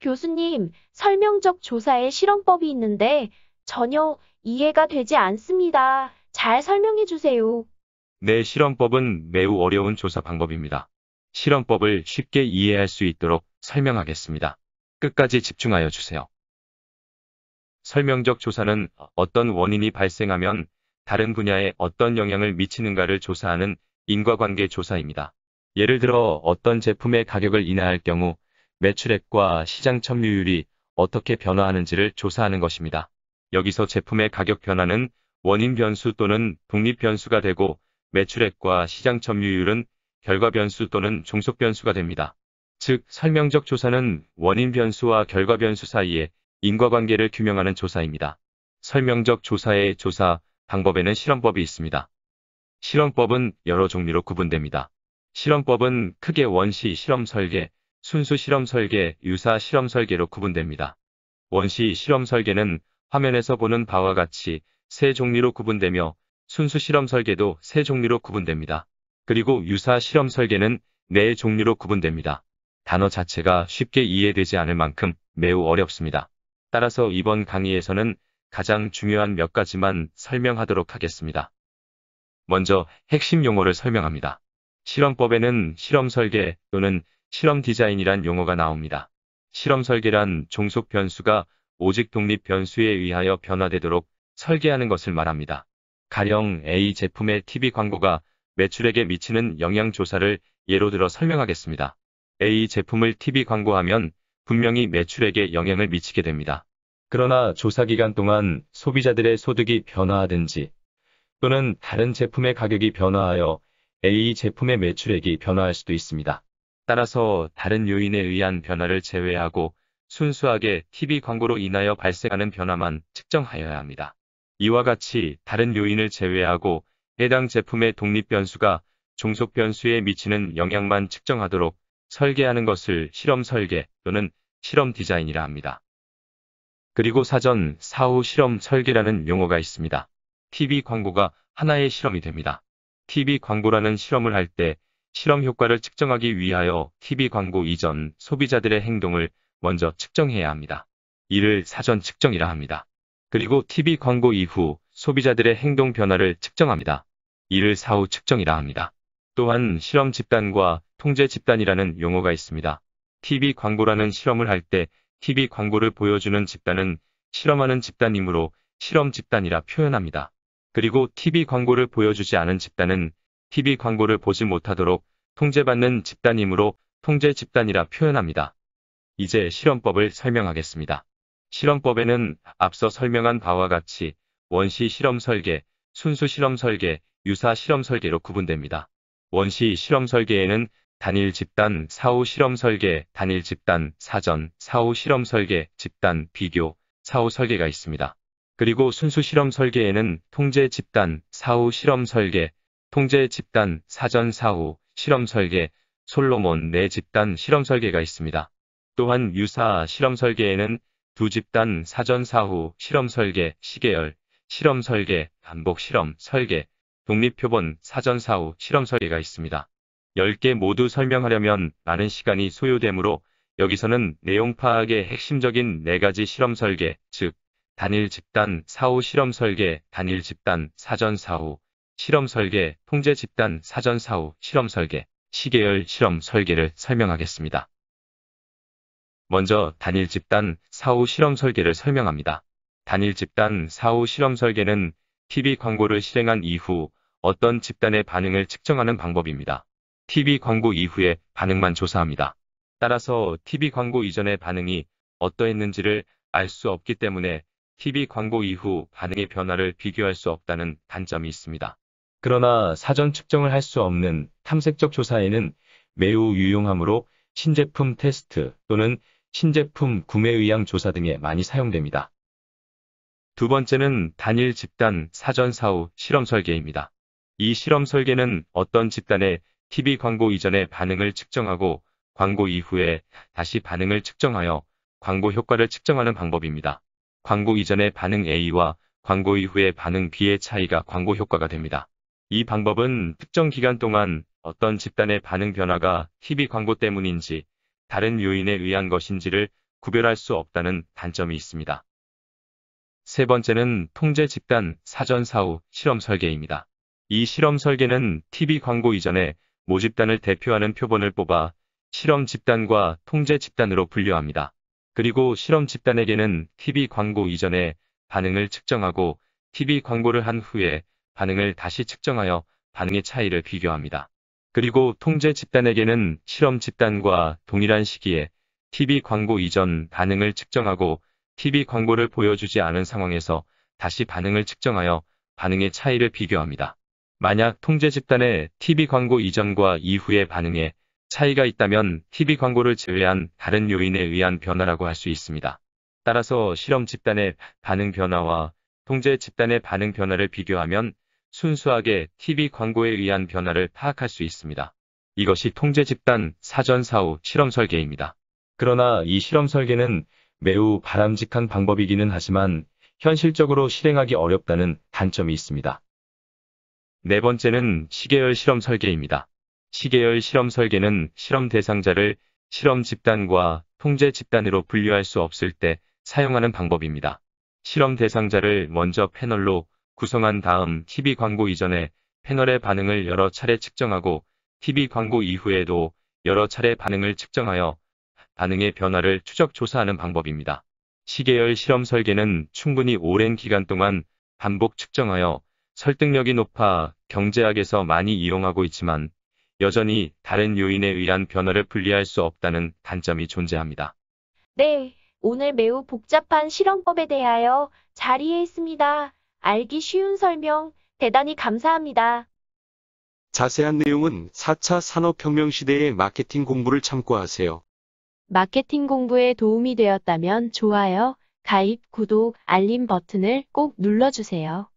교수님, 설명적 조사에 실험법이 있는데 전혀 이해가 되지 않습니다. 잘 설명해 주세요. 네, 실험법은 매우 어려운 조사 방법입니다. 실험법을 쉽게 이해할 수 있도록 설명하겠습니다. 끝까지 집중하여 주세요. 설명적 조사는 어떤 원인이 발생하면 다른 분야에 어떤 영향을 미치는가를 조사하는 인과관계 조사입니다. 예를 들어 어떤 제품의 가격을 인하할 경우 매출액과 시장 점유율이 어떻게 변화하는지를 조사하는 것입니다. 여기서 제품의 가격 변화는 원인 변수 또는 독립 변수가 되고 매출액과 시장 점유율은 결과 변수 또는 종속 변수가 됩니다. 즉 설명적 조사는 원인 변수와 결과 변수 사이에 인과관계를 규명하는 조사입니다. 설명적 조사의 조사 방법에는 실험법이 있습니다. 실험법은 여러 종류로 구분됩니다. 실험법은 크게 원시 실험 설계, 순수 실험 설계, 유사 실험 설계로 구분됩니다. 원시 실험 설계는 화면에서 보는 바와 같이 세 종류로 구분되며 순수 실험 설계도 세 종류로 구분됩니다. 그리고 유사 실험 설계는 네 종류로 구분됩니다. 단어 자체가 쉽게 이해되지 않을 만큼 매우 어렵습니다. 따라서 이번 강의에서는 가장 중요한 몇 가지만 설명하도록 하겠습니다. 먼저 핵심 용어를 설명합니다. 실험법에는 실험 설계 또는 실험 디자인이란 용어가 나옵니다. 실험 설계란 종속 변수가 오직 독립 변수에 의하여 변화되도록 설계하는 것을 말합니다. 가령 A 제품의 TV 광고가 매출액에 미치는 영향 조사를 예로 들어 설명하겠습니다. A 제품을 TV 광고하면 분명히 매출액에 영향을 미치게 됩니다. 그러나 조사 기간 동안 소비자들의 소득이 변화하든지 또는 다른 제품의 가격이 변화하여 A 제품의 매출액이 변화할 수도 있습니다. 따라서 다른 요인에 의한 변화를 제외하고 순수하게 TV 광고로 인하여 발생하는 변화만 측정하여야 합니다. 이와 같이 다른 요인을 제외하고 해당 제품의 독립 변수가 종속 변수에 미치는 영향만 측정하도록 설계하는 것을 실험 설계 또는 실험 디자인이라 합니다. 그리고 사전, 사후 실험 설계라는 용어가 있습니다. TV 광고가 하나의 실험이 됩니다. TV 광고라는 실험을 할때 실험 효과를 측정하기 위하여 TV 광고 이전 소비자들의 행동을 먼저 측정해야 합니다. 이를 사전 측정이라 합니다. 그리고 TV 광고 이후 소비자들의 행동 변화를 측정합니다. 이를 사후 측정이라 합니다. 또한 실험 집단과 통제 집단이라는 용어가 있습니다. TV 광고라는 실험을 할 때 TV 광고를 보여주는 집단은 실험하는 집단이므로 실험 집단이라 표현합니다. 그리고 TV 광고를 보여주지 않은 집단은 TV 광고를 보지 못하도록 통제받는 집단이므로 통제 집단이라 표현합니다. 이제 실험법을 설명하겠습니다. 실험법에는 앞서 설명한 바와 같이 원시 실험 설계, 순수 실험 설계, 유사 실험 설계로 구분됩니다. 원시 실험 설계에는 단일 집단, 사후 실험 설계, 단일 집단, 사전, 사후 실험 설계, 집단, 비교, 사후 설계가 있습니다. 그리고 순수 실험 설계에는 통제 집단, 사후 실험 설계, 통제 집단 사전 사후 실험 설계 솔로몬 내 네 집단 실험 설계가 있습니다. 또한 유사 실험 설계에는 두 집단 사전 사후 실험 설계 시계열 실험 설계 반복 실험 설계 독립표본 사전 사후 실험 설계가 있습니다. 10개 모두 설명하려면 많은 시간이 소요되므로 여기서는 내용 파악의 핵심적인 4가지 실험 설계, 즉 단일 집단 사후 실험 설계, 단일 집단 사전 사후 실험 설계, 통제 집단 사전 사후 실험 설계, 시계열 실험 설계를 설명하겠습니다. 먼저 단일 집단 사후 실험 설계를 설명합니다. 단일 집단 사후 실험 설계는 TV 광고를 실행한 이후 어떤 집단의 반응을 측정하는 방법입니다. TV 광고 이후의 반응만 조사합니다. 따라서 TV 광고 이전의 반응이 어떠했는지를 알 수 없기 때문에 TV 광고 이후 반응의 변화를 비교할 수 없다는 단점이 있습니다. 그러나 사전 측정을 할 수 없는 탐색적 조사에는 매우 유용하므로 신제품 테스트 또는 신제품 구매 의향 조사 등에 많이 사용됩니다. 두 번째는 단일 집단 사전 사후 실험 설계입니다. 이 실험 설계는 어떤 집단의 TV 광고 이전의 반응을 측정하고 광고 이후에 다시 반응을 측정하여 광고 효과를 측정하는 방법입니다. 광고 이전의 반응 A와 광고 이후의 반응 B의 차이가 광고 효과가 됩니다. 이 방법은 특정 기간 동안 어떤 집단의 반응 변화가 TV 광고 때문인지 다른 요인에 의한 것인지를 구별할 수 없다는 단점이 있습니다. 세 번째는 통제 집단 사전 사후 실험 설계입니다. 이 실험 설계는 TV 광고 이전에 모집단을 대표하는 표본을 뽑아 실험 집단과 통제 집단으로 분류합니다. 그리고 실험 집단에게는 TV 광고 이전에 반응을 측정하고 TV 광고를 한 후에 반응을 다시 측정하여 반응의 차이를 비교합니다. 그리고 통제 집단에게는 실험 집단과 동일한 시기에 TV 광고 이전 반응을 측정하고 TV 광고를 보여주지 않은 상황에서 다시 반응을 측정하여 반응의 차이를 비교합니다. 만약 통제 집단의 TV 광고 이전과 이후의 반응에 차이가 있다면 TV 광고를 제외한 다른 요인에 의한 변화라고 할 수 있습니다. 따라서 실험 집단의 반응 변화와 통제 집단의 반응 변화를 비교하면 순수하게 TV 광고에 의한 변화를 파악할 수 있습니다. 이것이 통제 집단 사전 사후 실험 설계입니다. 그러나 이 실험 설계는 매우 바람직한 방법이기는 하지만 현실적으로 실행하기 어렵다는 단점이 있습니다. 네 번째는 시계열 실험 설계입니다. 시계열 실험 설계는 실험 대상자를 실험 집단과 통제 집단으로 분류할 수 없을 때 사용하는 방법입니다. 실험 대상자를 먼저 패널로 구성한 다음 TV 광고 이전에 패널의 반응을 여러 차례 측정하고 TV 광고 이후에도 여러 차례 반응을 측정하여 반응의 변화를 추적 조사하는 방법입니다. 시계열 실험 설계는 충분히 오랜 기간 동안 반복 측정하여 설득력이 높아 경제학에서 많이 이용하고 있지만 여전히 다른 요인에 의한 변화를 분리할 수 없다는 단점이 존재합니다. 네, 오늘 매우 복잡한 실험법에 대하여 자리에 있습니다. 알기 쉬운 설명 대단히 감사합니다. 자세한 내용은 4차 산업혁명 시대의 마케팅 공부를 참고하세요. 마케팅 공부에 도움이 되었다면 좋아요, 가입, 구독, 알림 버튼을 꼭 눌러주세요.